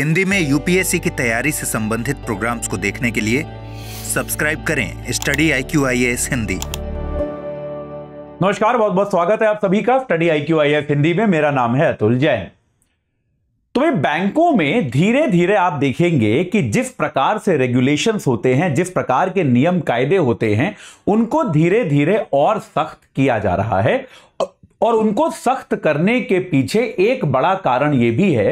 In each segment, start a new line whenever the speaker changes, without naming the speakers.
हिंदी में यूपीएससी की तैयारी से संबंधित प्रोग्राम्स को देखने के लिए सब्सक्राइब करें study I Q I S Hindi नमस्कार बहुत बहुत स्वागत है आप सभी का study I Q I S Hindi में मेरा नाम है अतुल जैन तो ये बैंकों में धीरे धीरे आप देखेंगे कि जिस प्रकार से रेगुलेशंस होते हैं जिस प्रकार के नियम कायदे होते हैं उनको धीरे धीरे और सख्त किया जा रहा है और उनको सख्त करने के पीछे एक बड़ा कारण यह भी है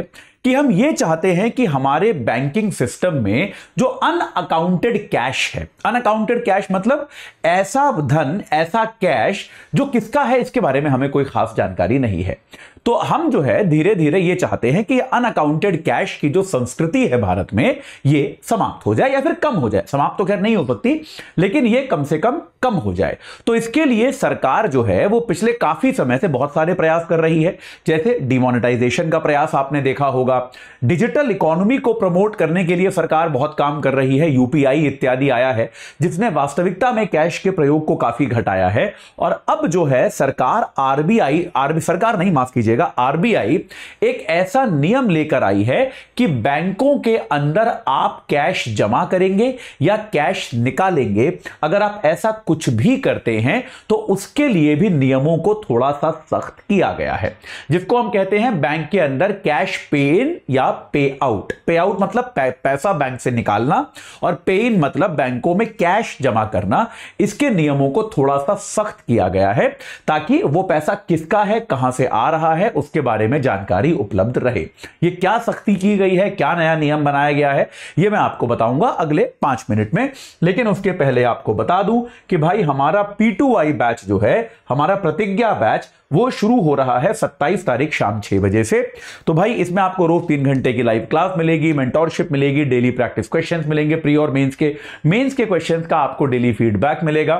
कि हम ये चाहते हैं कि हमारे बैंकिंग सिस्टम में जो अनअकाउंटेड कैश है अनअकाउंटेड कैश मतलब ऐसा धन ऐसा कैश जो किसका है इसके बारे में हमें कोई खास जानकारी नहीं है तो हम जो है धीरे धीरे ये चाहते हैं कि अनअकाउंटेड कैश की जो संस्कृति है भारत में ये समाप्त हो जाए या फिर कम हो जाए समाप्त तो खैर नहीं हो सकती लेकिन ये कम से कम कम हो जाए तो इसके लिए सरकार जो है वो पिछले काफी समय से बहुत सारे प्रयास कर रही है जैसे डिमोनिटाइजेशन का प्रयास आपने देखा होगा होगा डिजिटल इकोनॉमी को प्रमोट करने के लिए सरकार बहुत काम कर रही है यूपीआई इत्यादि आया है जिसने वास्तविकता में कैश के प्रयोग को काफी घटाया है और अब जो है सरकार आरबीआई आरबी सरकार नहीं माफ कीजिएगा आरबीआई एक ऐसा नियम लेकर आई है कि बैंकों के अंदर आप कैश जमा करेंगे या कैश निकालेंगे अगर आप ऐसा कुछ भी करते हैं तो उसके लिए भी नियमों को थोड़ा सा सख्त किया गया है जिसको हम कहते हैं बैंक के अंदर कैश पे इन या पे आउट पे आउट मतलब पैसा बैंक से निकालना और पे इन मतलब बैंकों में कैश जमा करना इसके नियमों को थोड़ा सा सख्त किया गया है ताकि वो पैसा किसका है कहां से आ रहा है उसके बारे में जानकारी उपलब्ध रहे ये क्या सख्ती की गई है क्या नया नियम बनाया गया है ये मैं आपको बताऊंगा अगले पांच मिनट में लेकिन उसके पहले आपको बता दूं कि भाई हमारा पी बैच जो है हमारा प्रतिज्ञा बैच वो शुरू हो रहा है 27 तारीख शाम 6 बजे से तो भाई इसमें आपको करो तीन घंटे की लाइव क्लास मिलेगी मेंटोरशिप मिलेगी डेली प्रैक्टिस क्वेश्चंस मिलेंगे प्री और मेंस के मेंस के क्वेश्चंस का आपको डेली फीडबैक मिलेगा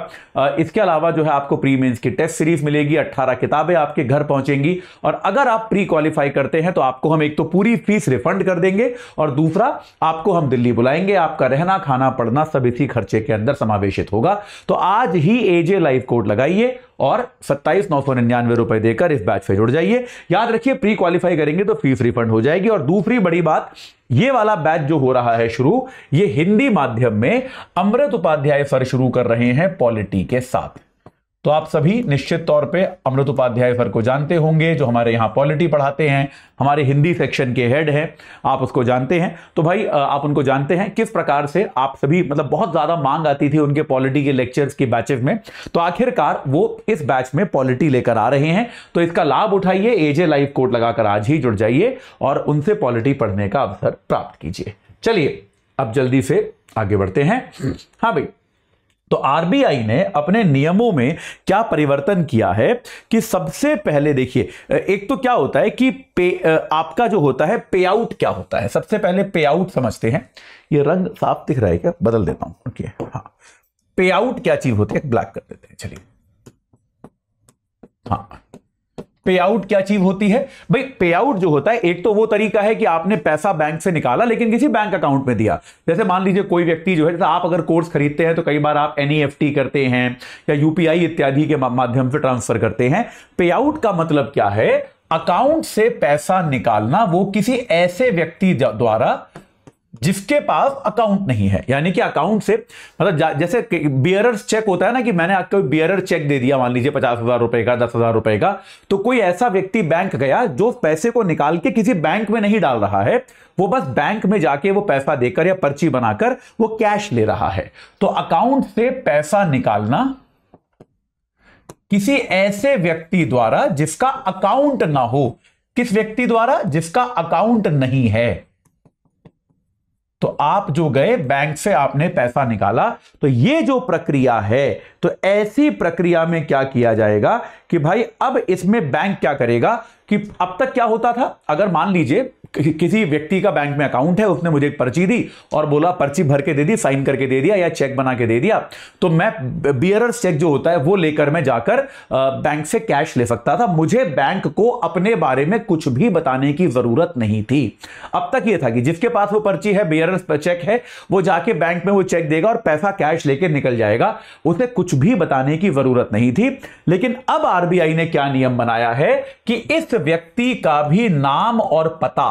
इसके अलावा जो है आपको प्री मेंस की टेस्ट सीरीज मिलेगी 18 किताबें आपके घर पहुंचेंगी और अगर आप प्री क्वालिफाई करते हैं तो आपको हम एक तो पूरी फीस रिफंड कर देंगे और दूसरा आपको हम दिल्ली बुलाएंगे आपका रहना खाना पढ़ना सब इसी खर्चे के अंदर समावेशित होगा तो आज ही एजे लाइव कोड लगाइए और सत्ताईस नौ सौ निन्यानवे रुपए देकर इस बैच से जुड़ जाइए याद रखिए प्री क्वालिफाई करेंगे तो फीस रिफंड हो जाएगी और दूसरी बड़ी बात ये वाला बैच जो हो रहा है शुरू ये हिंदी माध्यम में अमृत उपाध्याय सर शुरू कर रहे हैं पॉलिटी के साथ तो आप सभी निश्चित तौर पे अमृत उपाध्याय सर को जानते होंगे जो हमारे यहाँ पॉलिटी पढ़ाते हैं हमारे हिंदी सेक्शन के हेड हैं आप उसको जानते हैं तो भाई आप उनको जानते हैं किस प्रकार से आप सभी मतलब बहुत ज़्यादा मांग आती थी उनके पॉलिटी के लेक्चर्स की बैचेज में तो आखिरकार वो इस बैच में पॉलिटी लेकर आ रहे हैं तो इसका लाभ उठाइए एजे लाइव कोड लगाकर आज ही जुड़ जाइए और उनसे पॉलिटी पढ़ने का अवसर प्राप्त कीजिए चलिए अब जल्दी से आगे बढ़ते हैं हाँ भाई तो आरबीआई ने अपने नियमों में क्या परिवर्तन किया है कि सबसे पहले देखिए एक तो क्या होता है कि पे आपका जो होता है पे आउट क्या होता है सबसे पहले पे आउट समझते हैं ये रंग साफ दिख रहा है क्या बदल देता हूं ओके हाँ पे आउट क्या चीज होती है ब्लैक कर देते हैं चलिए हाँ पे आउट क्या चीज होती है भाई पे आउट जो होता है एक तो वो तरीका है कि आपने पैसा बैंक से निकाला लेकिन किसी बैंक अकाउंट में दिया जैसे मान लीजिए कोई व्यक्ति जो है जैसे आप अगर कोर्स खरीदते हैं तो कई बार आप एन e करते हैं या यूपीआई इत्यादि के माध्यम से ट्रांसफर करते हैं पे आउट का मतलब क्या है अकाउंट से पैसा निकालना वो किसी ऐसे व्यक्ति द्वारा जिसके पास अकाउंट नहीं है यानी कि अकाउंट से मतलब जैसे बियर चेक होता है ना कि मैंने आपको बियर चेक दे दिया मान लीजिए पचास हजार रुपए का दस हजार रुपए का तो कोई ऐसा व्यक्ति बैंक गया जो पैसे को निकाल के किसी बैंक में नहीं डाल रहा है वो बस बैंक में जाके वो पैसा देकर या पर्ची बनाकर वो कैश ले रहा है तो अकाउंट से पैसा निकालना किसी ऐसे व्यक्ति द्वारा जिसका अकाउंट ना हो किस व्यक्ति द्वारा जिसका अकाउंट नहीं है तो आप जो गए बैंक से आपने पैसा निकाला तो ये जो प्रक्रिया है तो ऐसी प्रक्रिया में क्या किया जाएगा कि भाई अब इसमें बैंक क्या करेगा कि अब तक क्या होता था अगर मान लीजिए किसी व्यक्ति का बैंक में अकाउंट है उसने मुझे एक पर्ची दी और बोला पर्ची भर के दे दी साइन करके दे दिया या चेक बना के दे दिया तो मैं बियर चेक जो होता है वो लेकर मैं जाकर बैंक से कैश ले सकता था मुझे बैंक को अपने बारे में कुछ भी बताने की जरूरत नहीं थी अब तक यह था कि जिसके पास वो पर्ची है बियर चेक है वो जाके बैंक में वो चेक देगा और पैसा कैश लेके निकल जाएगा उसे कुछ भी बताने की जरूरत नहीं थी लेकिन अब आरबीआई ने क्या नियम बनाया है कि इस व्यक्ति का भी नाम और पता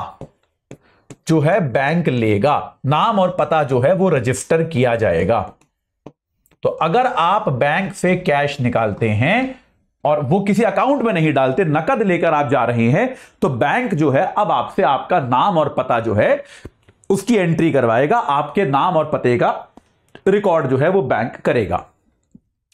जो है बैंक लेगा नाम और पता जो है वो रजिस्टर किया जाएगा तो अगर आप बैंक से कैश निकालते हैं और वो किसी अकाउंट में नहीं डालते नकद लेकर आप जा रहे हैं तो बैंक जो है अब आपसे आपका नाम और पता जो है उसकी एंट्री करवाएगा आपके नाम और पते का रिकॉर्ड जो है वो बैंक करेगा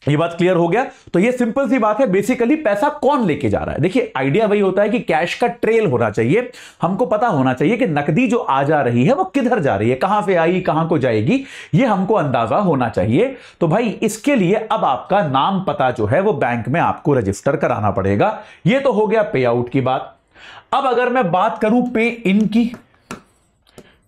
ये बात क्लियर हो गया तो ये सिंपल सी बात है बेसिकली पैसा कौन लेके जा रहा है देखिए आइडिया वही होता है कि कैश का ट्रेल होना चाहिए हमको पता होना चाहिए कि नकदी जो आ जा रही है वो किधर जा रही है कहां से आई कहां को जाएगी ये हमको अंदाजा होना चाहिए तो भाई इसके लिए अब आपका नाम पता जो है वो बैंक में आपको रजिस्टर कराना पड़ेगा ये तो हो गया पे आउट की बात अब अगर मैं बात करूं पे इन की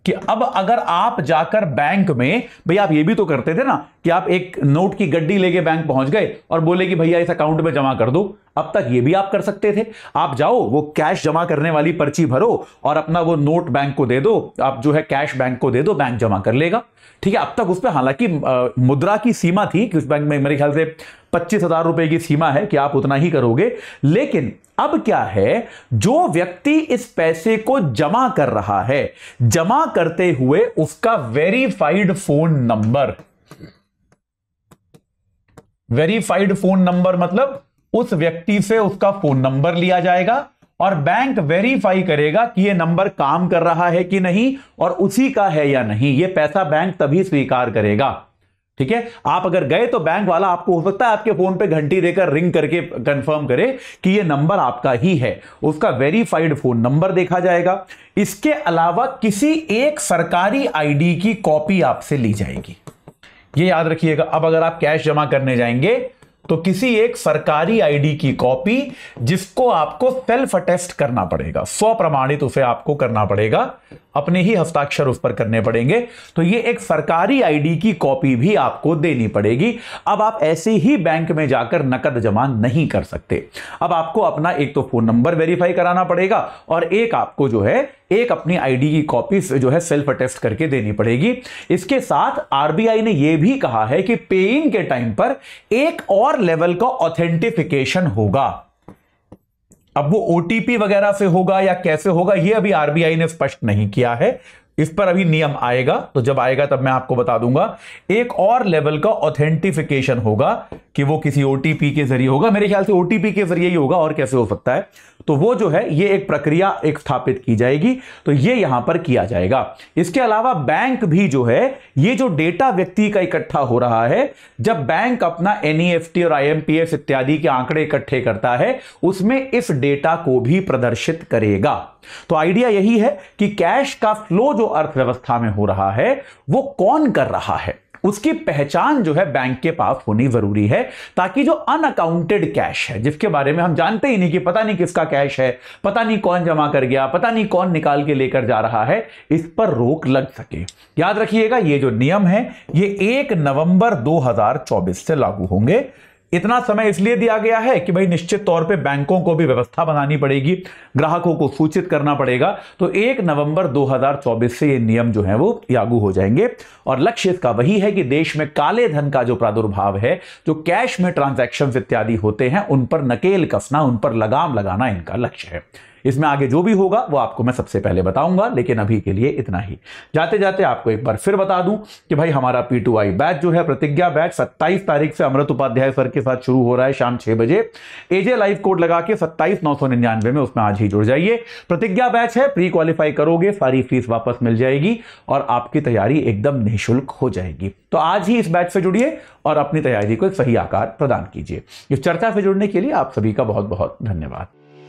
कि अब अगर आप जाकर बैंक में भैया आप ये भी तो करते थे ना कि आप एक नोट की गड्डी लेके बैंक पहुंच गए और बोले कि भैया इस अकाउंट में जमा कर दो अब तक ये भी आप कर सकते थे आप जाओ वो कैश जमा करने वाली पर्ची भरो और अपना वो नोट बैंक को दे दो आप जो है कैश बैंक को दे दो बैंक जमा कर लेगा ठीक है अब तक उस पर हालांकि मुद्रा की सीमा थी कि उस बैंक में मेरे ख्याल से पच्चीस हजार रुपए की सीमा है कि आप उतना ही करोगे लेकिन अब क्या है जो व्यक्ति इस पैसे को जमा कर रहा है जमा करते हुए उसका verified phone number verified phone number मतलब उस व्यक्ति से उसका फोन नंबर लिया जाएगा और बैंक वेरीफाई करेगा कि यह नंबर काम कर रहा है कि नहीं और उसी का है या नहीं यह पैसा बैंक तभी स्वीकार करेगा ठीक है आप अगर गए तो बैंक वाला आपको हो सकता है आपके फोन पे घंटी देकर रिंग करके कंफर्म करे कि यह नंबर आपका ही है उसका वेरीफाइड फोन नंबर देखा जाएगा इसके अलावा किसी एक सरकारी आईडी की कॉपी आपसे ली जाएगी ये याद रखिएगा अब अगर आप कैश जमा करने जाएंगे तो किसी एक सरकारी आईडी की कॉपी जिसको आपको सेल्फ अटेस्ट करना पड़ेगा स्व प्रमाणित उसे आपको करना पड़ेगा अपने ही हस्ताक्षर उस पर करने पड़ेंगे तो ये एक सरकारी आईडी की कॉपी भी आपको देनी पड़ेगी अब आप ऐसे ही बैंक में जाकर नकद जमा नहीं कर सकते अब आपको अपना एक तो फोन नंबर वेरीफाई कराना पड़ेगा और एक आपको जो है एक अपनी आईडी की कॉपी जो है सेल्फ अटेस्ट करके देनी पड़ेगी इसके साथ आरबीआई ने यह भी कहा है कि पेइंग के टाइम पर एक और लेवल का ऑथेंटिफिकेशन होगा अब वो ओटीपी वगैरह से होगा या कैसे होगा ये अभी आरबीआई ने स्पष्ट नहीं किया है इस पर अभी नियम आएगा तो जब आएगा तब मैं आपको बता दूंगा एक और लेवल का ऑथेंटिफिकेशन होगा कि वो किसी ओटीपी के जरिए होगा मेरे ख्याल से ओटीपी के जरिए ही होगा और कैसे हो सकता है तो वो जो है ये एक प्रक्रिया एक स्थापित की जाएगी तो ये यहां पर किया जाएगा इसके अलावा बैंक भी जो है ये जो डेटा व्यक्ति का इकट्ठा हो रहा है जब बैंक अपना एन e और आईएमपीएस इत्यादि के आंकड़े इकट्ठे करता है उसमें इस डेटा को भी प्रदर्शित करेगा तो आइडिया यही है कि कैश का फ्लो जो अर्थव्यवस्था में हो रहा है वो कौन कर रहा है उसकी पहचान जो है बैंक के पास होनी जरूरी है ताकि जो अनअकाउंटेड कैश है जिसके बारे में हम जानते ही नहीं कि पता नहीं किसका कैश है पता नहीं कौन जमा कर गया पता नहीं कौन निकाल के लेकर जा रहा है इस पर रोक लग सके याद रखिएगा ये जो नियम है ये एक नवंबर 2024 से लागू होंगे इतना समय इसलिए दिया गया है कि भाई निश्चित तौर पे बैंकों को भी व्यवस्था बनानी पड़ेगी ग्राहकों को सूचित करना पड़ेगा तो एक नवंबर 2024 से ये नियम जो है वो लागू हो जाएंगे और लक्ष्य इसका वही है कि देश में काले धन का जो प्रादुर्भाव है जो कैश में ट्रांजेक्शन इत्यादि होते हैं उन पर नकेल कसना उन पर लगाम लगाना इनका लक्ष्य है इसमें आगे जो भी होगा वो आपको मैं सबसे पहले बताऊंगा लेकिन अभी के लिए इतना ही जाते जाते आपको एक बार फिर बता दूं कि भाई हमारा पी बैच जो है प्रतिज्ञा बैच सत्ताईस तारीख से अमृत उपाध्याय सर के साथ शुरू हो रहा है शाम छह बजे एजे लाइव कोड लगा के सत्ताईस नौ सौ निन्यानवे में उसमें आज ही जुड़ जाइए प्रतिज्ञा बैच है प्री क्वालिफाई करोगे सारी फीस वापस मिल जाएगी और आपकी तैयारी एकदम निःशुल्क हो जाएगी तो आज ही इस बैच से जुड़िए और अपनी तैयारी को एक सही आकार प्रदान कीजिए इस चर्चा से जुड़ने के लिए आप सभी का बहुत बहुत धन्यवाद